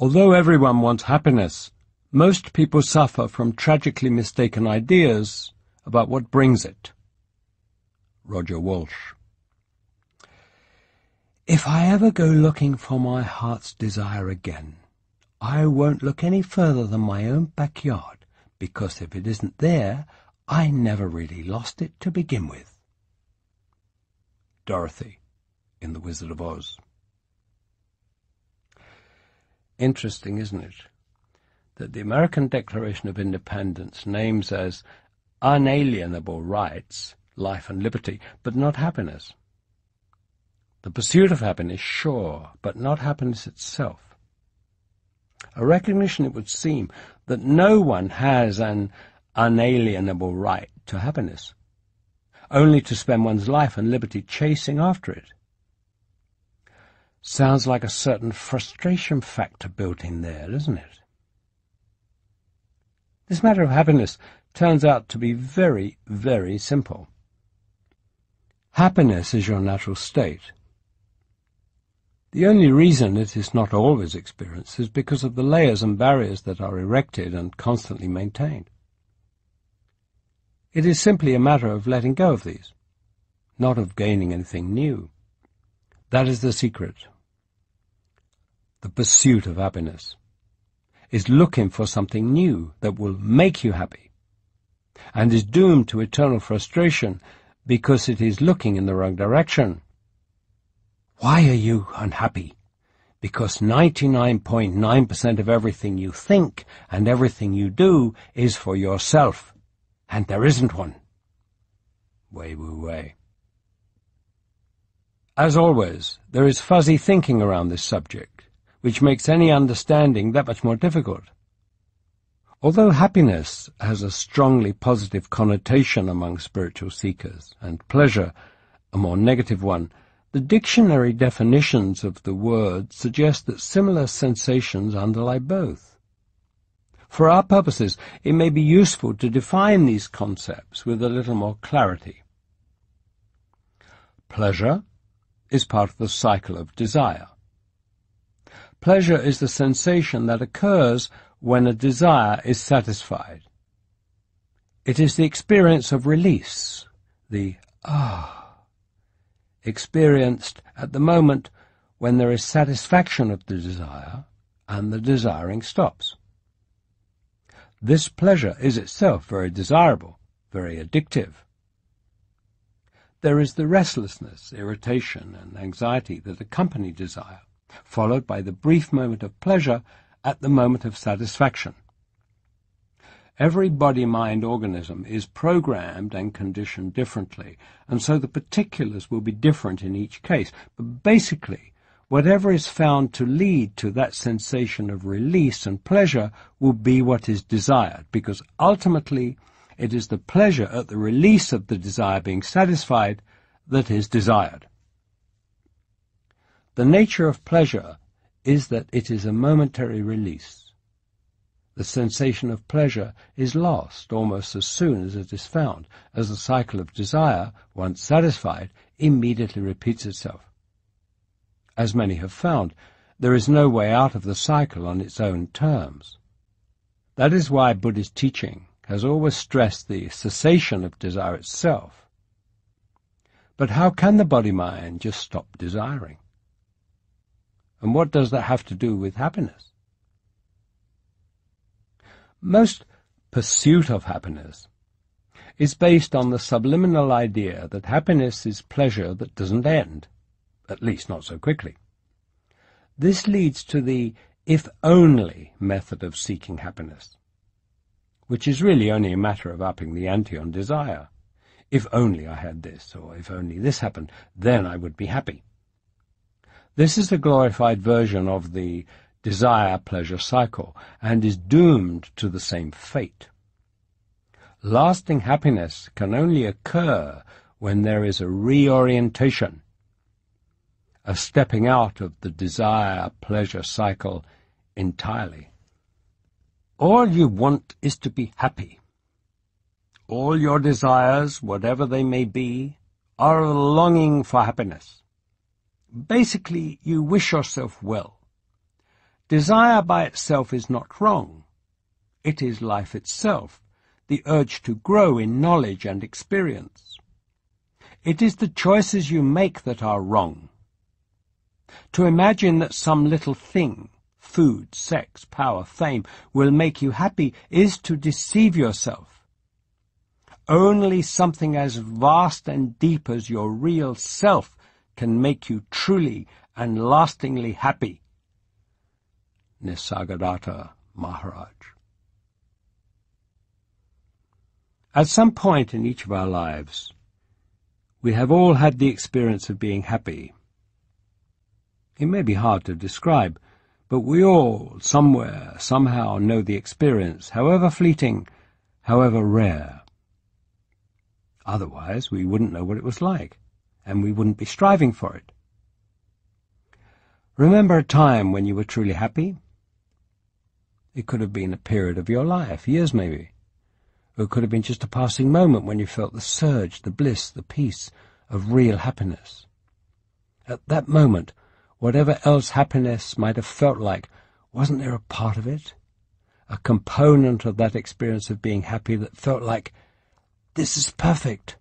Although everyone wants happiness, most people suffer from tragically mistaken ideas about what brings it. Roger Walsh If I ever go looking for my heart's desire again, I won't look any further than my own backyard, because if it isn't there, I never really lost it to begin with. Dorothy in The Wizard of Oz Interesting, isn't it? That the American Declaration of Independence names as unalienable rights life and liberty, but not happiness. The pursuit of happiness, sure, but not happiness itself. A recognition, it would seem, that no one has an unalienable right to happiness, only to spend one's life and liberty chasing after it. Sounds like a certain frustration factor built in there, doesn't it? This matter of happiness turns out to be very, very simple. Happiness is your natural state. The only reason it is not always experienced is because of the layers and barriers that are erected and constantly maintained. It is simply a matter of letting go of these, not of gaining anything new. That is the secret the pursuit of happiness, is looking for something new that will make you happy, and is doomed to eternal frustration because it is looking in the wrong direction. Why are you unhappy? Because 99.9% .9 of everything you think and everything you do is for yourself, and there isn't one. Way, way. way. As always, there is fuzzy thinking around this subject which makes any understanding that much more difficult. Although happiness has a strongly positive connotation among spiritual seekers, and pleasure a more negative one, the dictionary definitions of the word suggest that similar sensations underlie both. For our purposes, it may be useful to define these concepts with a little more clarity. Pleasure is part of the cycle of desire. Pleasure is the sensation that occurs when a desire is satisfied. It is the experience of release, the ah, experienced at the moment when there is satisfaction of the desire and the desiring stops. This pleasure is itself very desirable, very addictive. There is the restlessness, irritation, and anxiety that accompany desire followed by the brief moment of pleasure at the moment of satisfaction. Every body mind organism is programmed and conditioned differently, and so the particulars will be different in each case. But basically, whatever is found to lead to that sensation of release and pleasure will be what is desired, because ultimately it is the pleasure at the release of the desire being satisfied that is desired. The nature of pleasure is that it is a momentary release. The sensation of pleasure is lost almost as soon as it is found, as the cycle of desire, once satisfied, immediately repeats itself. As many have found, there is no way out of the cycle on its own terms. That is why Buddhist teaching has always stressed the cessation of desire itself. But how can the body-mind just stop desiring? And what does that have to do with happiness? Most pursuit of happiness is based on the subliminal idea that happiness is pleasure that doesn't end, at least not so quickly. This leads to the if-only method of seeking happiness, which is really only a matter of upping the ante on desire. If only I had this, or if only this happened, then I would be happy. This is the glorified version of the desire pleasure cycle and is doomed to the same fate. Lasting happiness can only occur when there is a reorientation, a stepping out of the desire pleasure cycle entirely. All you want is to be happy. All your desires, whatever they may be, are a longing for happiness. Basically, you wish yourself well. Desire by itself is not wrong. It is life itself, the urge to grow in knowledge and experience. It is the choices you make that are wrong. To imagine that some little thing, food, sex, power, fame, will make you happy is to deceive yourself. Only something as vast and deep as your real self can make you truly and lastingly happy. Nisargadatta Maharaj. At some point in each of our lives, we have all had the experience of being happy. It may be hard to describe, but we all, somewhere, somehow, know the experience, however fleeting, however rare. Otherwise, we wouldn't know what it was like and we wouldn't be striving for it. Remember a time when you were truly happy? It could have been a period of your life, years maybe. Or it could have been just a passing moment when you felt the surge, the bliss, the peace of real happiness. At that moment, whatever else happiness might have felt like, wasn't there a part of it? A component of that experience of being happy that felt like, this is perfect.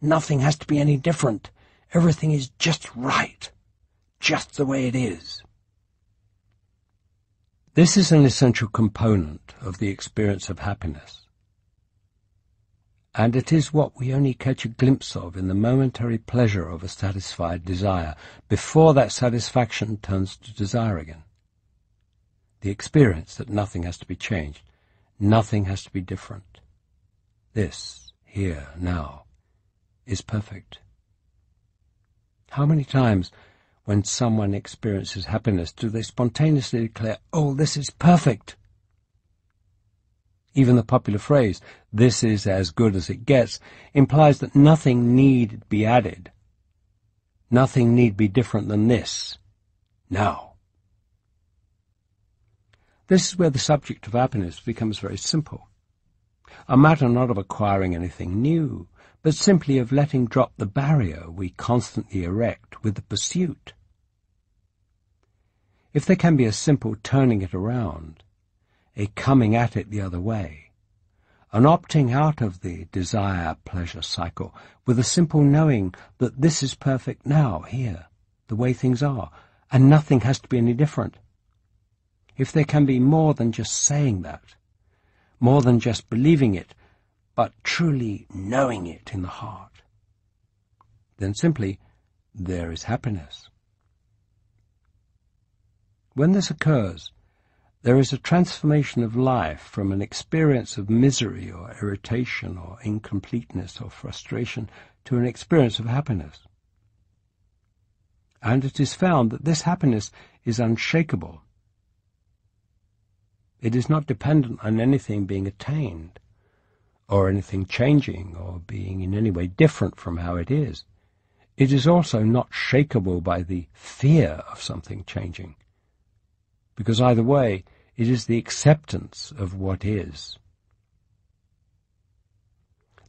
Nothing has to be any different. Everything is just right, just the way it is. This is an essential component of the experience of happiness. And it is what we only catch a glimpse of in the momentary pleasure of a satisfied desire, before that satisfaction turns to desire again. The experience that nothing has to be changed, nothing has to be different. This, here, now, is perfect. How many times when someone experiences happiness do they spontaneously declare, oh, this is perfect? Even the popular phrase, this is as good as it gets, implies that nothing need be added. Nothing need be different than this. Now. This is where the subject of happiness becomes very simple. A matter not of acquiring anything new, but simply of letting drop the barrier we constantly erect with the pursuit. If there can be a simple turning it around, a coming at it the other way, an opting out of the desire-pleasure cycle with a simple knowing that this is perfect now, here, the way things are, and nothing has to be any different. If there can be more than just saying that, more than just believing it, but truly knowing it in the heart, then simply there is happiness. When this occurs, there is a transformation of life from an experience of misery or irritation or incompleteness or frustration to an experience of happiness. And it is found that this happiness is unshakable. It is not dependent on anything being attained or anything changing or being in any way different from how it is. It is also not shakable by the fear of something changing. Because either way, it is the acceptance of what is.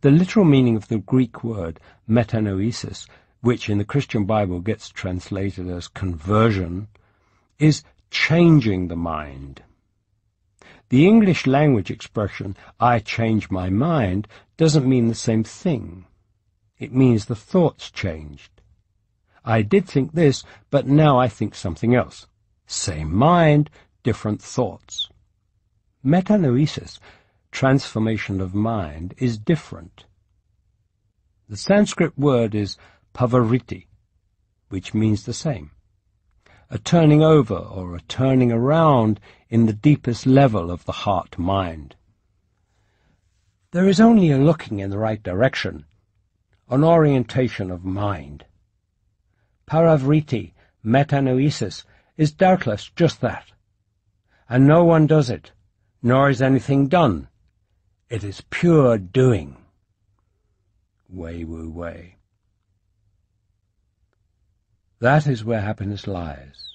The literal meaning of the Greek word metanoesis, which in the Christian Bible gets translated as conversion, is changing the mind. The English language expression, I change my mind, doesn't mean the same thing. It means the thoughts changed. I did think this, but now I think something else. Same mind, different thoughts. Metanoesis, transformation of mind, is different. The Sanskrit word is pavariti, which means the same. A turning over or a turning around in the deepest level of the heart-mind. There is only a looking in the right direction, an orientation of mind. Paravriti, metanoesis, is doubtless just that. And no one does it, nor is anything done. It is pure doing. Wei Wu Wei. That is where happiness lies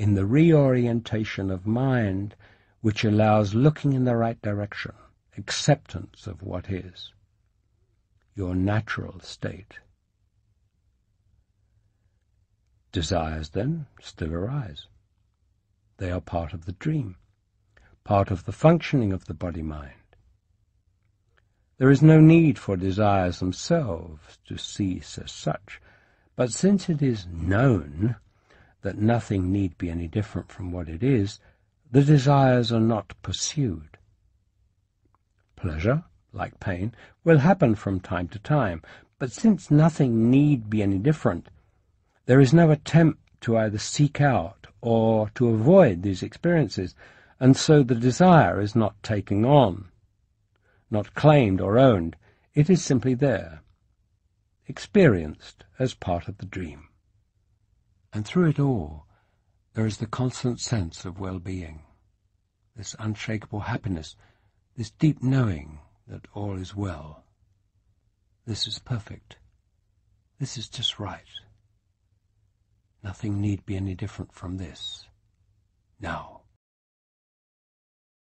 in the reorientation of mind which allows looking in the right direction, acceptance of what is, your natural state. Desires, then, still arise. They are part of the dream, part of the functioning of the body-mind. There is no need for desires themselves to cease as such, but since it is known, that nothing need be any different from what it is, the desires are not pursued. Pleasure, like pain, will happen from time to time, but since nothing need be any different, there is no attempt to either seek out or to avoid these experiences, and so the desire is not taken on, not claimed or owned. It is simply there, experienced as part of the dream. And through it all, there is the constant sense of well-being, this unshakable happiness, this deep knowing that all is well. This is perfect. This is just right. Nothing need be any different from this. Now.